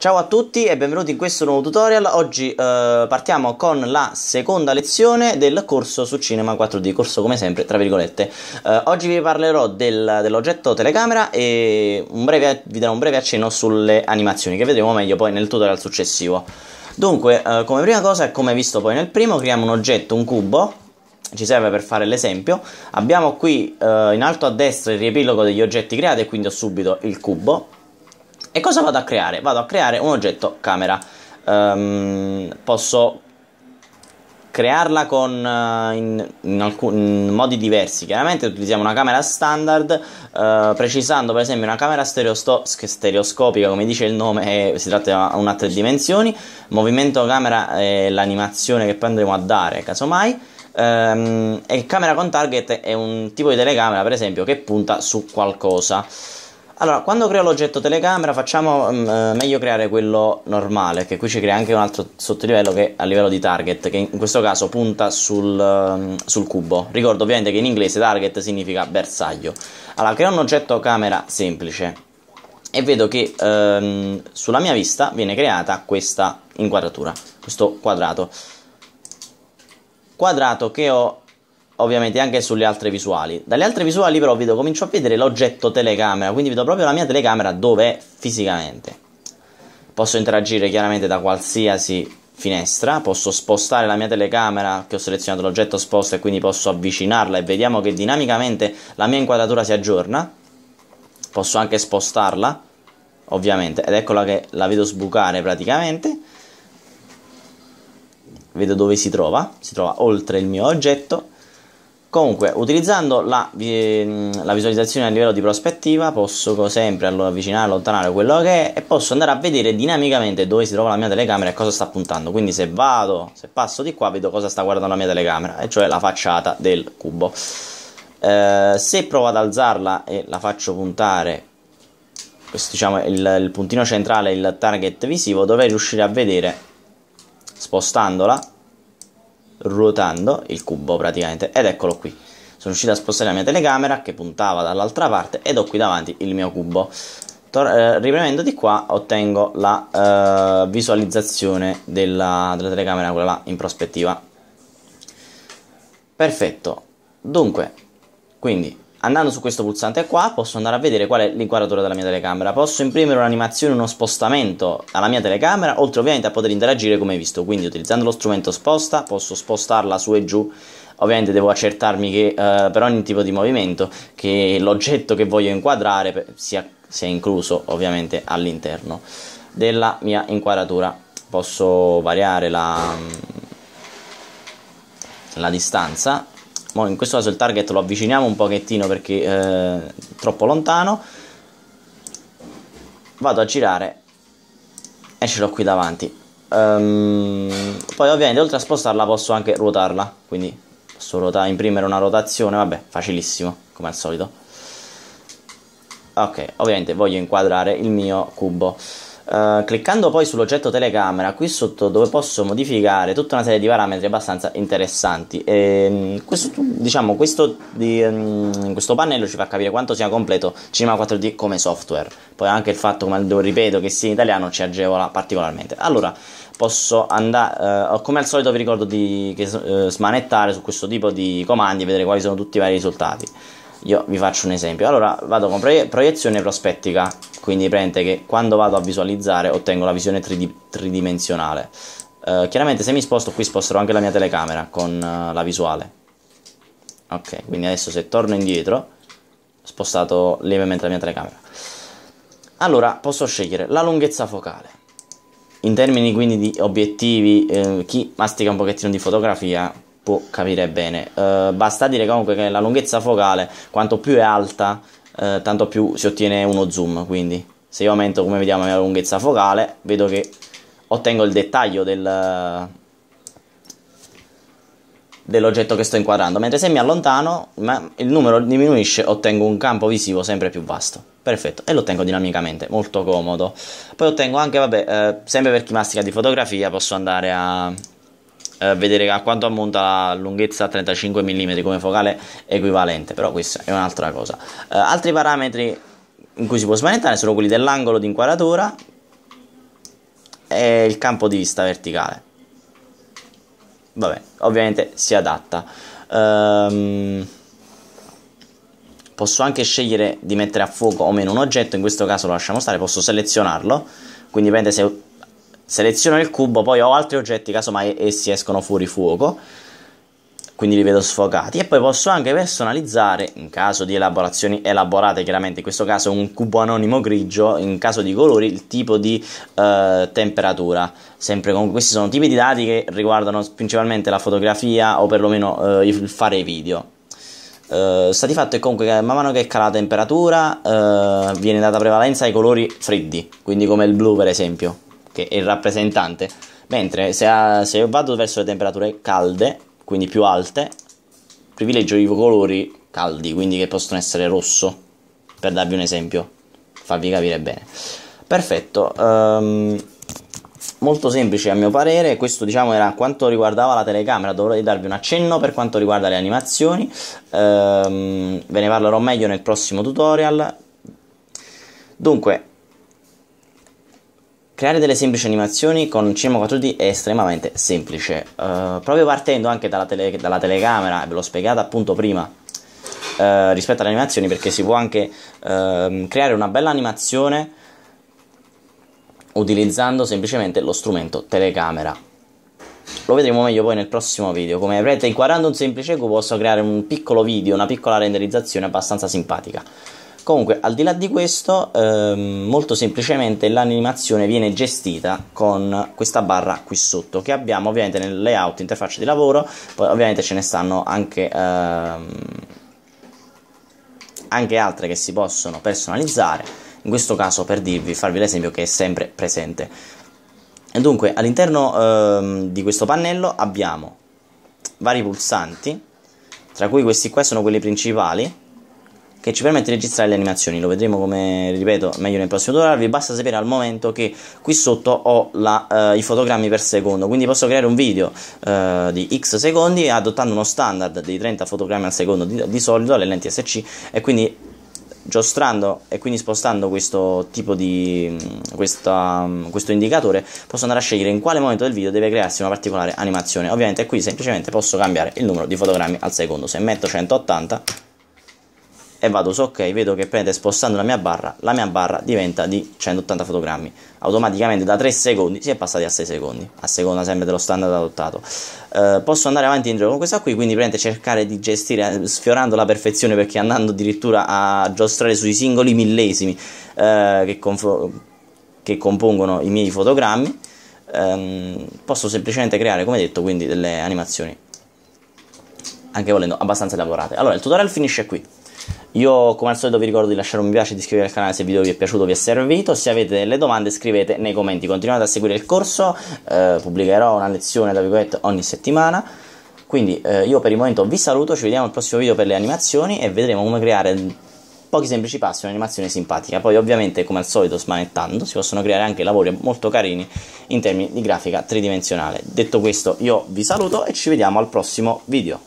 Ciao a tutti e benvenuti in questo nuovo tutorial. Oggi eh, partiamo con la seconda lezione del corso su Cinema 4D, corso come sempre, tra virgolette. Eh, oggi vi parlerò del, dell'oggetto telecamera e breve, vi darò un breve accenno sulle animazioni che vedremo meglio poi nel tutorial successivo. Dunque, eh, come prima cosa, come visto poi nel primo, creiamo un oggetto, un cubo, ci serve per fare l'esempio. Abbiamo qui eh, in alto a destra il riepilogo degli oggetti creati e quindi ho subito il cubo e cosa vado a creare? Vado a creare un oggetto camera. Um, posso crearla con, uh, in, in, alcun, in, modi diversi. Chiaramente utilizziamo una camera standard, uh, precisando per esempio una camera stereosto- stereoscopica, come dice il nome, è, eh, si tratta di una, una tre dimensioni. Movimento camera è l'animazione che poi andremo a dare, casomai. Um, e camera con target è un tipo di telecamera, per esempio, che punta su qualcosa. Allora, quando creo l'oggetto telecamera facciamo mh, mm, eh, meglio creare quello normale, che qui ci crea anche un altro sottolivello che a livello di target, che in questo caso punta sul, mm, sul cubo. Ricordo ovviamente che in inglese target significa bersaglio. Allora, creo un oggetto camera semplice e vedo che ehm, sulla mia vista viene creata questa inquadratura, questo quadrato. Quadrato che ho ovviamente anche sulle altre visuali. Dalle altre visuali però vedo, comincio a vedere l'oggetto telecamera, quindi vedo proprio la mia telecamera dove è fisicamente. Posso interagire chiaramente da qualsiasi finestra, posso spostare la mia telecamera che ho selezionato l'oggetto sposto e quindi posso avvicinarla e vediamo che dinamicamente la mia inquadratura si aggiorna. Posso anche spostarla, ovviamente, ed eccola che la vedo sbucare praticamente. Vedo dove si trova, si trova oltre il mio oggetto Comunque, utilizzando la, la, visualizzazione a livello di prospettiva, posso sempre avvicinare, allontanare quello che è e posso andare a vedere dinamicamente dove si trova la mia telecamera e cosa sta puntando. Quindi, se vado, se passo di qua, vedo cosa sta guardando la mia telecamera, e cioè la facciata del cubo. Eh, se provo ad alzarla e la faccio puntare, questo diciamo il, il puntino centrale, il target visivo, dovrei riuscire a vedere spostandola ruotando il cubo praticamente ed eccolo qui sono riuscito a spostare la mia telecamera che puntava dall'altra parte ed ho qui davanti il mio cubo Tor- eh, ripremendo di qua ottengo la eh, visualizzazione della, della telecamera quella là in prospettiva perfetto dunque quindi andando su questo pulsante qua posso andare a vedere qual è l'inquadratura della mia telecamera posso imprimere un'animazione uno spostamento alla mia telecamera oltre ovviamente a poter interagire come visto quindi utilizzando lo strumento sposta posso spostarla su e giù ovviamente devo accertarmi che eh, per ogni tipo di movimento che l'oggetto che voglio inquadrare sia, sia incluso ovviamente all'interno della mia inquadratura posso variare la, la distanza in questo caso il target lo avviciniamo un pochettino perché è eh, troppo lontano. Vado a girare e ce l'ho qui davanti. Um, poi ovviamente oltre a spostarla posso anche ruotarla, quindi posso ruota- imprimere una rotazione, vabbè, facilissimo come al solito. Ok, ovviamente voglio inquadrare il mio cubo. Eh, cliccando poi sull'oggetto telecamera qui sotto dove posso modificare tutta una serie di parametri abbastanza interessanti e, ehm, questo, diciamo, questo, di, um, questo, pannello ci fa capire quanto sia completo Cinema 4D come software poi anche il fatto come ripeto che sia in italiano ci agevola particolarmente allora posso andare uh, come al solito vi ricordo di che, uh, smanettare su questo tipo di comandi e vedere quali sono tutti i vari risultati io vi faccio un esempio allora vado con proie- proiezione prospettica quindi prende che quando vado a visualizzare ottengo la visione tridi- tridimensionale uh, chiaramente se mi sposto qui sposterò anche la mia telecamera con uh, la visuale ok quindi adesso se torno indietro ho spostato lievemente la mia telecamera allora posso scegliere la lunghezza focale in termini quindi di obiettivi, eh, chi mastica un pochettino di fotografia può capire bene. Uh, basta dire comunque che la lunghezza focale, quanto più è alta, uh, tanto più si ottiene uno zoom. Quindi, se io aumento, come vediamo, la lunghezza focale, vedo che ottengo il dettaglio del, dell'oggetto che sto inquadrando. Mentre se mi allontano, il numero diminuisce, ottengo un campo visivo sempre più vasto. Perfetto, e lo ottengo dinamicamente, molto comodo. Poi ottengo anche, vabbè, eh, sempre per chi mastica di fotografia, posso andare a eh, vedere a quanto ammonta la lunghezza 35 mm come focale equivalente, però questa è un'altra cosa. Eh, altri parametri in cui si può sperimentare sono quelli dell'angolo di inquadratura e il campo di vista verticale. Vabbè, ovviamente si adatta. Ehm, posso anche scegliere di mettere a fuoco o meno un oggetto, in questo caso lo lasciamo stare, posso selezionarlo, quindi dipende se seleziono il cubo, poi ho altri oggetti, casomai essi escono fuori fuoco, quindi li vedo sfocati. E poi posso anche personalizzare, in caso di elaborazioni elaborate, chiaramente in questo caso un cubo anonimo grigio, in caso di colori, il tipo di eh, temperatura. Sempre con questi sono tipi di dati che riguardano principalmente la fotografia o perlomeno eh, il fare video. Uh, sta di fatto è comunque che man mano che cala la temperatura uh, viene data prevalenza ai colori freddi, quindi come il blu per esempio che è il rappresentante, mentre se, ha, se vado verso le temperature calde, quindi più alte, privilegio i colori caldi, quindi che possono essere rosso, per darvi un esempio, farvi capire bene. Perfetto, um, molto semplice a mio parere, questo diciamo era quanto riguardava la telecamera, dovrei darvi un accenno per quanto riguarda le animazioni, um, ve ne parlerò meglio nel prossimo tutorial. Dunque, Creare delle semplici animazioni con Cinema 4D è estremamente semplice, uh, proprio partendo anche dalla, tele- dalla telecamera, ve l'ho spiegata appunto prima, uh, rispetto alle animazioni, perché si può anche ehm, creare una bella animazione utilizzando semplicemente lo strumento telecamera. Lo vedremo meglio poi nel prossimo video. Come avrete, inquadrando un semplice cubo posso creare un piccolo video, una piccola renderizzazione abbastanza simpatica. Comunque, al di là di questo, ehm, molto semplicemente l'animazione viene gestita con questa barra qui sotto che abbiamo ovviamente nel layout interfaccia di lavoro, poi ovviamente ce ne stanno anche, ehm, anche altre che si possono personalizzare, in questo caso per dirvi, farvi l'esempio che è sempre presente. E dunque, all'interno ehm, di questo pannello abbiamo vari pulsanti, tra cui questi qua sono quelli principali che ci permette di registrare le animazioni. Lo vedremo come ripeto meglio nel prossimo tutorial. Vi basta sapere al momento che qui sotto ho la, eh, i fotogrammi per secondo, quindi posso creare un video eh, di x secondi adottando uno standard dei 30 fotogrammi al secondo di, di solito alle lenti SC e quindi giostrando e quindi spostando questo tipo di mm, questa, mm, questo indicatore posso andare a scegliere in quale momento del video deve crearsi una particolare animazione ovviamente qui semplicemente posso cambiare il numero di fotogrammi al secondo se metto 180 e vado su ok vedo che prende spostando la mia barra la mia barra diventa di 180 fotogrammi automaticamente da 3 secondi si è passati a 6 secondi a seconda sempre dello standard adottato eh, posso andare avanti in indietro con questa qui quindi prende cercare di gestire eh, sfiorando la perfezione perché andando addirittura a giostrare sui singoli millesimi eh, che, conf- che, compongono i miei fotogrammi ehm, posso semplicemente creare come detto quindi delle animazioni anche volendo abbastanza elaborate allora il tutorial finisce qui io come al solito vi ricordo di lasciare un mi piace, di iscrivervi al canale se il video vi è piaciuto, vi è servito. Se avete delle domande scrivete nei commenti. Continuate a seguire il corso, eh, pubblicherò una lezione da virgolette ogni settimana. Quindi eh, io per il momento vi saluto, ci vediamo al prossimo video per le animazioni e vedremo come creare pochi semplici passi, un'animazione simpatica. Poi, ovviamente, come al solito, smanettando, si possono creare anche lavori molto carini in termini di grafica tridimensionale. Detto questo, io vi saluto e ci vediamo al prossimo video.